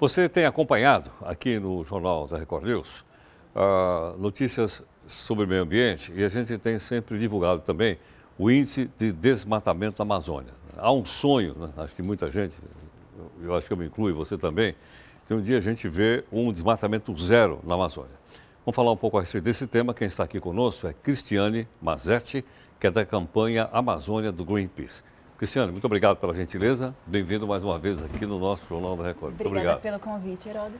Você tem acompanhado aqui no Jornal da Record News uh, notícias sobre meio ambiente e a gente tem sempre divulgado também o índice de desmatamento da Amazônia. Há um sonho, né? acho que muita gente, eu acho que eu me incluo e você também, que um dia a gente vê um desmatamento zero na Amazônia. Vamos falar um pouco a respeito desse tema. Quem está aqui conosco é Cristiane Mazetti, que é da campanha Amazônia do Greenpeace. Cristiano, muito obrigado pela gentileza. Bem-vindo mais uma vez aqui no nosso Jornal da Record. Obrigada muito obrigado. pelo convite, Heródoto.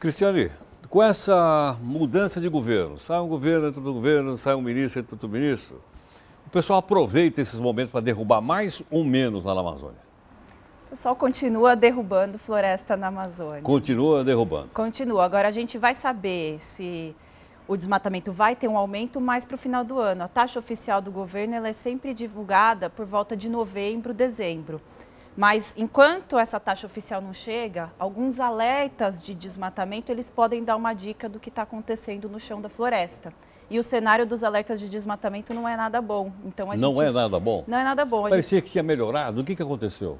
Cristiane, com essa mudança de governo, sai um governo, entra outro governo, sai um ministro, entra outro ministro, o pessoal aproveita esses momentos para derrubar mais ou menos lá na Amazônia? O pessoal continua derrubando floresta na Amazônia. Continua derrubando. Continua. Agora a gente vai saber se o desmatamento vai ter um aumento mais para o final do ano. A taxa oficial do governo é sempre divulgada por volta de novembro, dezembro. Mas enquanto essa taxa oficial não chega, alguns alertas de desmatamento eles podem dar uma dica do que está acontecendo no chão da floresta. E o cenário dos alertas de desmatamento não é nada bom. Então a não gente... é nada bom. Não é nada bom. Parecia gente... que tinha melhorado. O que, que aconteceu?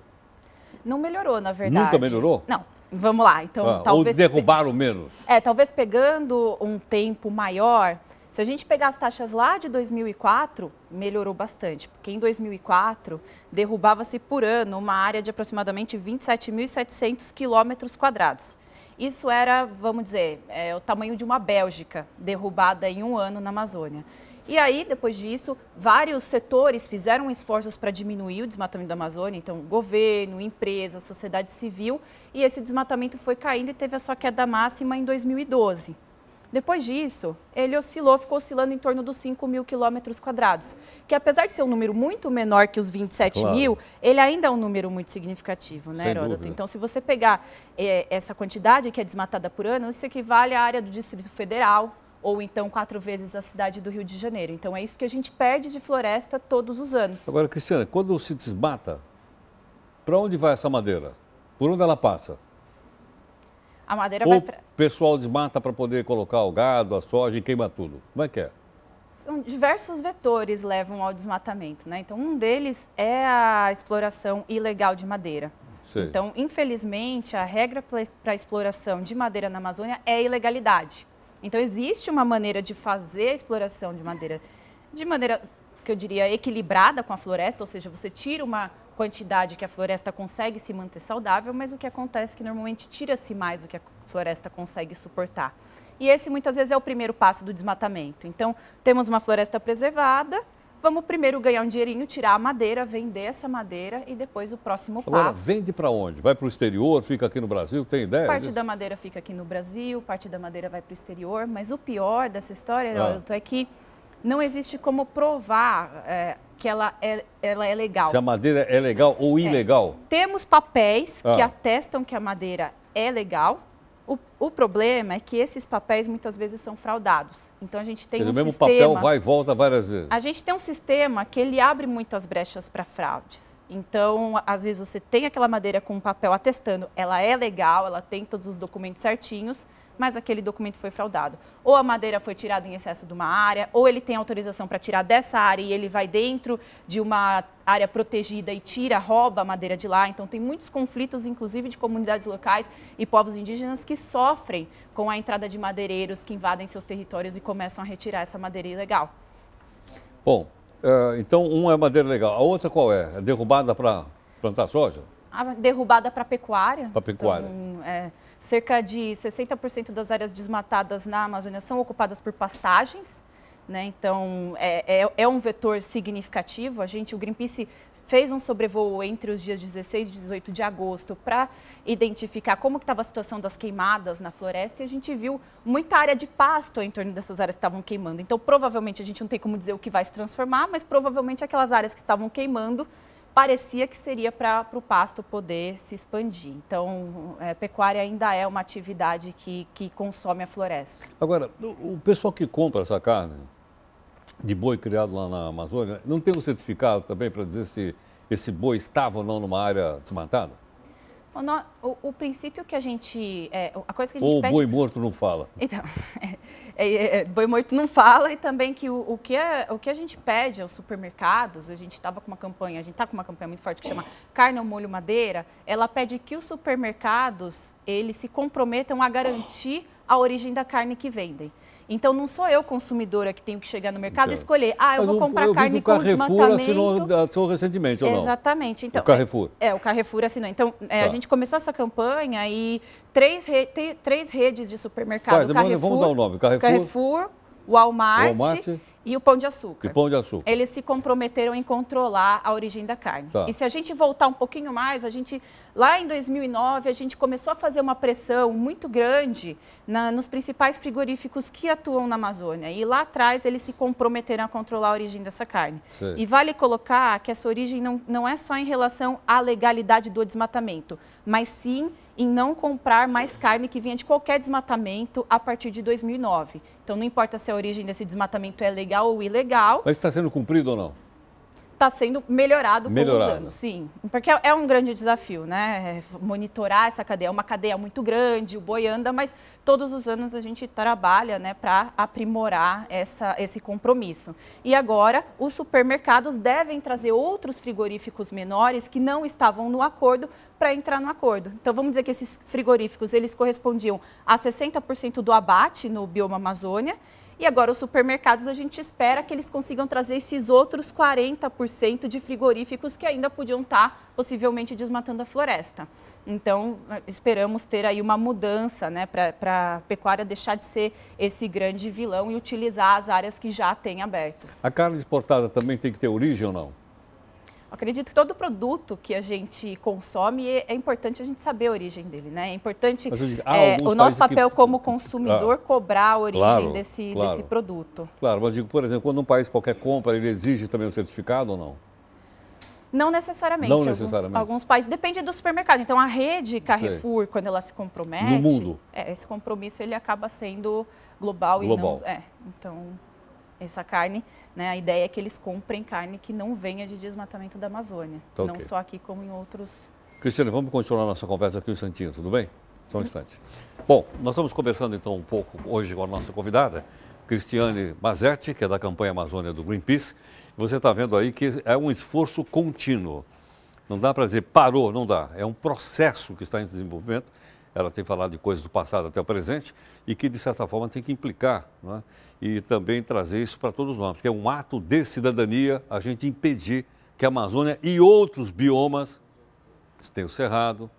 Não melhorou, na verdade. Nunca melhorou? Não. Vamos lá, então ah, talvez. Ou derrubar o menos. É, talvez pegando um tempo maior. Se a gente pegar as taxas lá de 2004, melhorou bastante, porque em 2004 derrubava-se por ano uma área de aproximadamente 27.700 quilômetros quadrados. Isso era, vamos dizer, é, o tamanho de uma Bélgica derrubada em um ano na Amazônia. E aí, depois disso, vários setores fizeram esforços para diminuir o desmatamento da Amazônia, então governo, empresa, sociedade civil, e esse desmatamento foi caindo e teve a sua queda máxima em 2012. Depois disso, ele oscilou, ficou oscilando em torno dos 5 mil quilômetros quadrados, que apesar de ser um número muito menor que os 27 claro. mil, ele ainda é um número muito significativo, né, Sem Heródoto? Dúvida. Então, se você pegar é, essa quantidade que é desmatada por ano, isso equivale à área do Distrito Federal, ou então quatro vezes a cidade do Rio de Janeiro. Então é isso que a gente perde de floresta todos os anos. Agora, Cristiana, quando se desmata, para onde vai essa madeira? Por onde ela passa? A madeira ou vai para O pessoal desmata para poder colocar o gado, a soja e queima tudo. Como é que é? São diversos vetores levam ao desmatamento, né? Então um deles é a exploração ilegal de madeira. Então, infelizmente, a regra para a exploração de madeira na Amazônia é ilegalidade. Então existe uma maneira de fazer a exploração de madeira de maneira que eu diria equilibrada com a floresta, ou seja, você tira uma quantidade que a floresta consegue se manter saudável, mas o que acontece é que normalmente tira-se mais do que a floresta consegue suportar. E esse muitas vezes é o primeiro passo do desmatamento. Então, temos uma floresta preservada, Vamos primeiro ganhar um dinheirinho, tirar a madeira, vender essa madeira e depois o próximo Agora, passo. vende para onde? Vai para o exterior, fica aqui no Brasil? Tem ideia? Parte disso? da madeira fica aqui no Brasil, parte da madeira vai para o exterior, mas o pior dessa história, ah. é que não existe como provar é, que ela é, ela é legal. Se a madeira é legal ou é. ilegal? Temos papéis ah. que atestam que a madeira é legal, o, o, problema é que esses papéis muitas vezes são fraudados. Então a gente tem Porque um mesmo sistema. O mesmo papel vai e volta várias vezes. A gente tem um sistema que ele abre muitas brechas para fraudes. Então, às vezes você tem aquela madeira com um papel atestando, ela é legal, ela tem todos os documentos certinhos, mas aquele documento foi fraudado. Ou a madeira foi tirada em excesso de uma área, ou ele tem autorização para tirar dessa área e ele vai dentro de uma área protegida e tira, rouba a madeira de lá. Então, tem muitos conflitos, inclusive de comunidades locais e povos indígenas que sofrem com a entrada de madeireiros que invadem seus territórios e começam a retirar essa madeira ilegal. Bom, eh, então uma é madeira legal, a outra qual é? É derrubada para plantar soja? A ah, derrubada para pecuária. Para pecuária. Então, é Cerca de 60% das áreas desmatadas na Amazônia são ocupadas por pastagens. Né? Então, é, é, é, um vetor significativo. A gente, o Greenpeace fez um sobrevoo entre os dias 16 e 18 de agosto para identificar como estava a situação das queimadas na floresta e a gente viu muita área de pasto em torno dessas áreas que estavam queimando. Então, provavelmente, a gente não tem como dizer o que vai se transformar, mas provavelmente aquelas áreas que estavam queimando parecia que seria para o pasto poder se expandir. Então, é, pecuária ainda é uma atividade que, que consome a floresta. Agora, o pessoal que compra essa carne de boi criado lá na Amazônia, não tem um certificado também para dizer se esse boi estava ou não numa área desmatada? O, o, princípio que a gente. É, a coisa que a gente Ou pede... o boi morto não fala. Então, é, é, é, é, boi morto não fala e também que o, o, que é, o que a gente pede aos supermercados, a gente estava com uma campanha, a gente está com uma campanha muito forte que chama Carne ao Molho Madeira, ela pede que os supermercados, eles se comprometam a garantir a origem da carne que vendem. Então não sou eu, consumidora, que tenho que chegar no mercado então, e escolher, ah, eu vou comprar eu carne com desmatamento. Assinou, assinou recentemente, ou não? Exatamente. Então, o Carrefour. É, é o Carrefour assinou. Então, é, tá. a gente começou essa campanha e três, re, três redes de supermercado. Quais? Carrefour, vamos dar o um nome. Carrefour, Carrefour Walmart, Walmart e o Pão de Açúcar. E Pão de Açúcar. Eles se comprometeram em controlar a origem da carne. Tá. E se a gente voltar um pouquinho mais, a gente lá em 2009 a gente começou a fazer uma pressão muito grande na, nos principais frigoríficos que atuam na Amazônia. E lá atrás eles se comprometeram a controlar a origem dessa carne. E vale colocar que essa origem não, não é só em relação à legalidade do desmatamento, mas sim em não comprar mais carne que vinha de qualquer desmatamento a partir de 2009. Então, não importa se a origem desse desmatamento é legal ou ilegal. Mas está sendo cumprido ou não? está sendo melhorado, melhorado com os anos. Sim, porque é, é um grande desafio, né? É monitorar essa cadeia. É uma cadeia muito grande, o boi anda, mas todos os anos a gente trabalha né, para aprimorar essa, esse compromisso. E agora, os supermercados devem trazer outros frigoríficos menores que não estavam no acordo para entrar no acordo. Então, vamos dizer que esses frigoríficos eles correspondiam a 60% do abate no bioma Amazônia e agora os supermercados a gente espera que eles consigam trazer esses outros 40% de frigoríficos que ainda podiam estar possivelmente desmatando a floresta. Então, esperamos ter aí uma mudança né, para a pecuária deixar de ser esse grande vilão e utilizar as áreas que já tem abertas. A carne exportada também tem que ter origem ou não? acredito que todo produto que a gente consome é, é importante a gente saber a origem dele, né? É importante digo, é, o nosso papel que... como consumidor cobrar a origem claro, desse, claro. desse produto. Claro, mas digo, por exemplo, quando um país qualquer compra, ele exige também um certificado ou não? Não necessariamente. Não necessariamente. Alguns, alguns, países. Depende do supermercado. Então, a rede Carrefour, Sei. quando ela se compromete. No mundo. É, esse compromisso ele acaba sendo global, global. e não. É, então essa carne, né? A ideia é que eles comprem carne que não venha de desmatamento da Amazônia, tá não okay. só aqui como em outros. Cristiane, vamos continuar nossa conversa aqui um instantinho, tudo bem? Só um Sim. instante. Bom, nós estamos conversando então um pouco hoje com a nossa convidada, Cristiane Mazetti, que é da campanha Amazônia do Greenpeace. Você está vendo aí que é um esforço contínuo. Não dá para dizer parou, não dá. É um processo que está em desenvolvimento ela tem falado de coisas do passado até o presente e que, de certa forma, tem que implicar né? e também trazer isso para todos nós, porque é um ato de cidadania a gente impedir que a Amazônia e outros biomas, tem o Cerrado,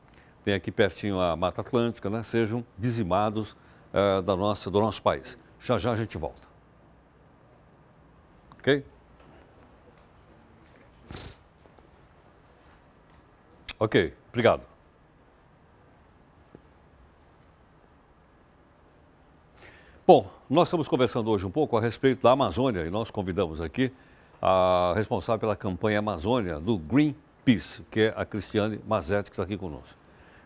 tem aqui pertinho a Mata Atlântica, né? sejam dizimados uh, da nossa, do nosso país. Já já a gente volta. Ok? Ok, obrigado. Bom, nós estamos conversando hoje um pouco a respeito da Amazônia e nós convidamos aqui a responsável pela campanha Amazônia do Greenpeace, que é a Cristiane Mazetti, que está aqui conosco.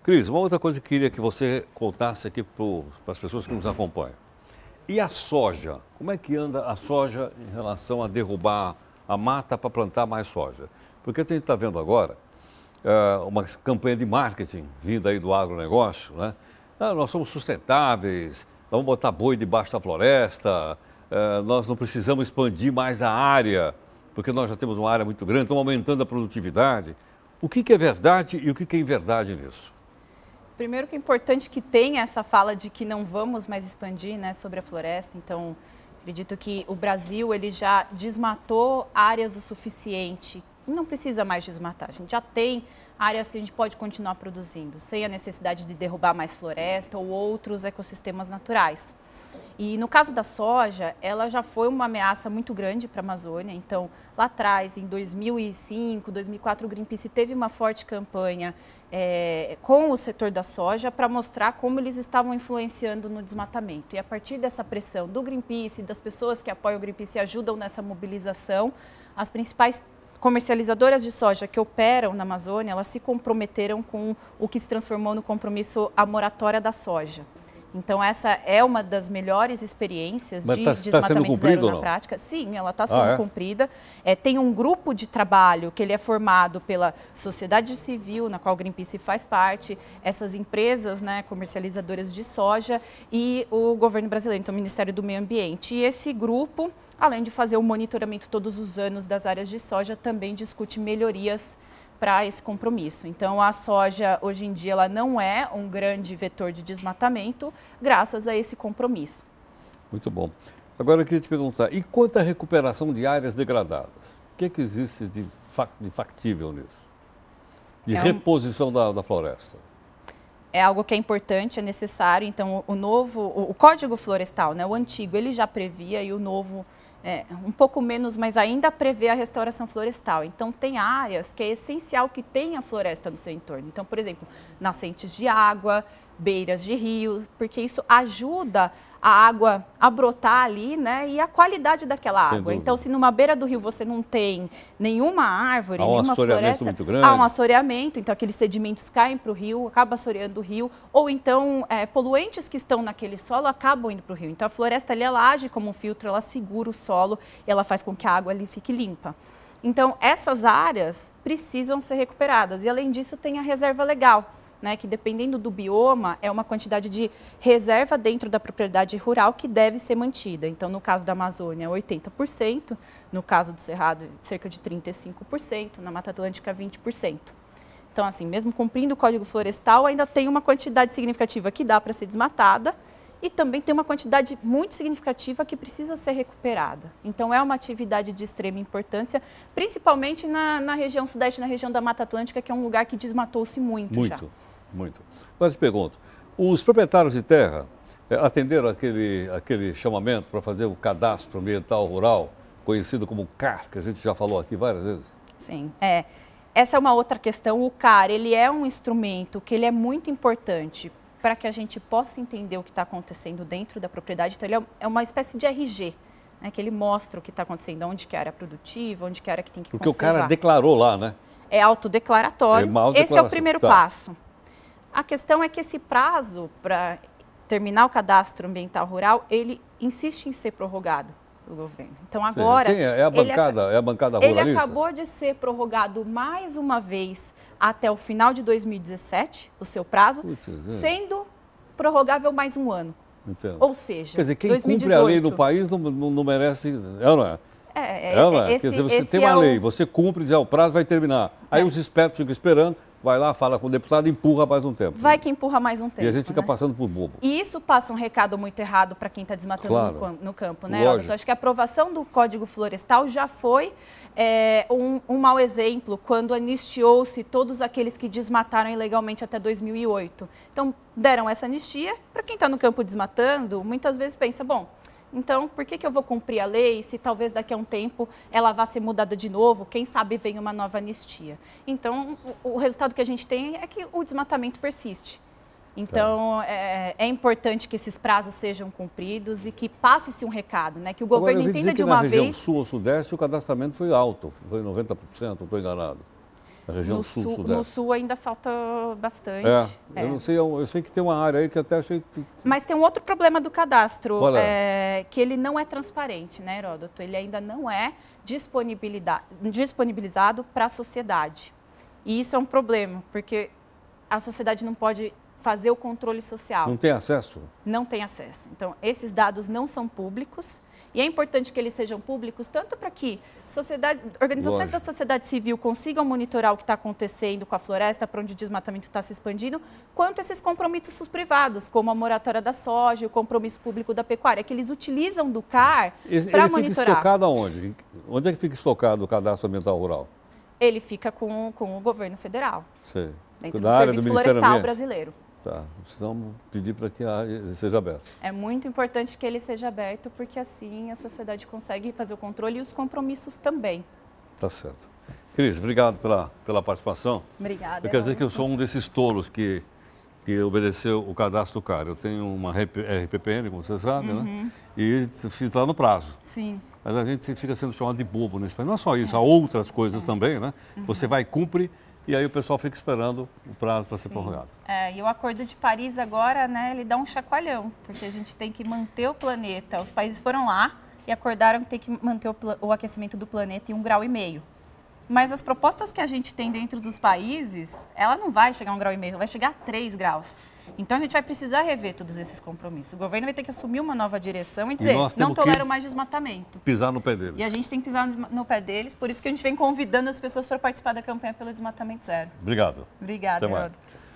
Cris, uma outra coisa que queria que você contasse aqui para as pessoas que nos acompanham. E a soja? Como é que anda a soja em relação a derrubar a mata para plantar mais soja? Porque a gente está vendo agora é, uma campanha de marketing vinda aí do agronegócio, né? Ah, nós somos sustentáveis, vamos botar boi debaixo da floresta, eh, nós não precisamos expandir mais a área, porque nós já temos uma área muito grande, estamos aumentando a produtividade. O que, que é verdade e o que, que é inverdade nisso? Primeiro que é importante que tenha essa fala de que não vamos mais expandir né, sobre a floresta, então acredito que o Brasil ele já desmatou áreas o suficiente não precisa mais desmatar. A gente já tem áreas que a gente pode continuar produzindo, sem a necessidade de derrubar mais floresta ou outros ecossistemas naturais. E no caso da soja, ela já foi uma ameaça muito grande para a Amazônia. Então, lá atrás, em 2005, 2004, o Greenpeace teve uma forte campanha é, com o setor da soja para mostrar como eles estavam influenciando no desmatamento. E a partir dessa pressão do Greenpeace, das pessoas que apoiam o Greenpeace e ajudam nessa mobilização, as principais comercializadoras de soja que operam na Amazônia, elas se comprometeram com o que se transformou no compromisso a moratória da soja. Então, essa é uma das melhores experiências Mas de tá, tá desmatamento tá zero na prática. Sim, ela está ah, sendo ah, é? cumprida. É, tem um grupo de trabalho que ele é formado pela sociedade civil, na qual o Greenpeace faz parte, essas empresas né, comercializadoras de soja e o governo brasileiro, então o Ministério do Meio Ambiente. E esse grupo, além de fazer o monitoramento todos os anos das áreas de soja, também discute melhorias para esse compromisso. Então, a soja, hoje em dia, ela não é um grande vetor de desmatamento, graças a esse compromisso. Muito bom. Agora, eu queria te perguntar, e quanto à recuperação de áreas degradadas? O que, é que existe de, factível nisso? De é um... reposição da, da floresta? é algo que é importante, é necessário. Então, o novo, o, Código Florestal, né, o antigo, ele já previa e o novo é, um pouco menos, mas ainda prevê a restauração florestal. Então, tem áreas que é essencial que tenha floresta no seu entorno. Então, por exemplo, nascentes de água, beiras de rio, porque isso ajuda a água a brotar ali, né? E a qualidade daquela Sem água. Então, dúvida. Então, se numa beira do rio você não tem nenhuma árvore, há um nenhuma floresta, muito grande. há um assoreamento, então aqueles sedimentos caem para o rio, acaba assoreando o rio, ou então é, poluentes que estão naquele solo acabam indo para o rio. Então, a floresta ali ela age como um filtro, ela segura o solo e ela faz com que a água ali fique limpa. Então, essas áreas precisam ser recuperadas. E além disso, tem a reserva legal né, que dependendo do bioma, é uma quantidade de reserva dentro da propriedade rural que deve ser mantida. Então, no caso da Amazônia, 80%, no caso do Cerrado, cerca de 35%, na Mata Atlântica, 20%. Então, assim, mesmo cumprindo o Código Florestal, ainda tem uma quantidade significativa que dá para ser desmatada e também tem uma quantidade muito significativa que precisa ser recuperada. Então, é uma atividade de extrema importância, principalmente na, na região sudeste, na região da Mata Atlântica, que é um lugar que desmatou-se muito, muito. já. Muito. Mas te pergunto, os proprietários de terra eh, atenderam aquele, aquele chamamento para fazer o cadastro ambiental rural, conhecido como CAR, que a gente já falou aqui várias vezes? Sim, é. Essa é uma outra questão. O CAR, ele é um instrumento que ele é muito importante para que a gente possa entender o que está acontecendo dentro da propriedade. Então, ele é, é uma espécie de RG, né, que ele mostra o que está acontecendo, onde que é a área é produtiva, onde que é a área que tem que Porque conservar. o cara declarou lá, né? É autodeclaratório. É Esse é o primeiro tá. passo. A questão é que esse prazo para terminar o cadastro ambiental rural, ele insiste em ser prorrogado do governo. Então agora Sim, é, é, é a bancada, ele, é a bancada ruralista. Ele acabou de ser prorrogado mais uma vez até o final de 2017, o seu prazo, Putz, é. sendo prorrogável mais um ano. Ou seja, quer dizer, quem 2018, cumpre a lei no país não, não, não merece, não é, é, é, é esse, quer dizer, você tem uma é o... lei, você cumpre, diz, ah, o prazo vai terminar. Aí os espertos ficam esperando, vai lá, fala com o deputado, empurra mais um tempo. Vai que empurra mais um tempo. E a gente fica né? passando por bobo. E isso passa um recado muito errado para quem está desmatando claro. no, campo, né, Então, acho que a aprovação do Código Florestal já foi é, um, um mau exemplo quando anistiou-se todos aqueles que desmataram ilegalmente até 2008. Então, deram essa anistia para quem está no campo desmatando, muitas vezes pensa, bom, então, por que, que eu vou cumprir a lei se talvez daqui a um tempo ela vá ser mudada de novo? Quem sabe vem uma nova anistia. Então, o, o resultado que a gente tem é que o desmatamento persiste. Então, tá. é, é, importante que esses prazos sejam cumpridos e que passe-se um recado, né? Que o governo Agora, entenda de uma na vez. Na região sul ou sudeste, o cadastramento foi alto, foi 90%, não estou enganado. Na região sul Sul, no sul ainda falta bastante. É, é. Eu não sei, eu, eu, sei que tem uma área aí que até achei... Que... Mas tem um outro problema do cadastro, é? é? que ele não é transparente, né, Heródoto? Ele ainda não é disponibilizado para a sociedade. E isso é um problema, porque a sociedade não pode fazer o controle social. Não tem acesso? Não tem acesso. Então, esses dados não são públicos e é importante que eles sejam públicos tanto para que sociedade, organizações Lógico. da sociedade civil consigam monitorar o que está acontecendo com a floresta, para onde o desmatamento está se expandindo, quanto esses compromissos privados, como a moratória da soja, o compromisso público da pecuária, que eles utilizam do CAR para monitorar. Ele fica estocado aonde? Onde é que fica estocado o cadastro ambiental rural? Ele fica com, com o governo federal. Sim. Dentro da do Serviço do Florestal Brasileiro. Tá. Precisamos pedir para que a seja aberto. É muito importante que ele seja aberto, porque assim a sociedade consegue fazer o controle e os compromissos também. Tá certo. Cris, obrigado pela, pela participação. Obrigada. Eu quero dizer que eu sou um desses tolos que, que obedeceu o cadastro cara, Eu tenho uma RPPN, como você sabe, né? uhum. né? E fiz lá no prazo. Sim. Mas a gente fica sendo chamado de bobo nesse né? país. Não é só isso, é. há outras coisas é. também, né? Uhum. Você vai cumpre e aí o pessoal fica esperando o prazo para ser prorrogado. É, e o Acordo de Paris agora, né, ele dá um chacoalhão, porque a gente tem que manter o planeta. Os países foram lá e acordaram que tem que manter o, o aquecimento do planeta em um grau e meio. Mas as propostas que a gente tem dentro dos países, ela não vai chegar a um grau e meio, vai chegar a 3 graus. Então a gente vai precisar rever todos esses compromissos. O governo vai ter que assumir uma nova direção e dizer, e não tolero mais desmatamento. Pisar no pé deles. E a gente tem que pisar no pé deles, por isso que a gente vem convidando as pessoas para participar da campanha pelo desmatamento zero. Obrigado. Obrigada, Eduardo.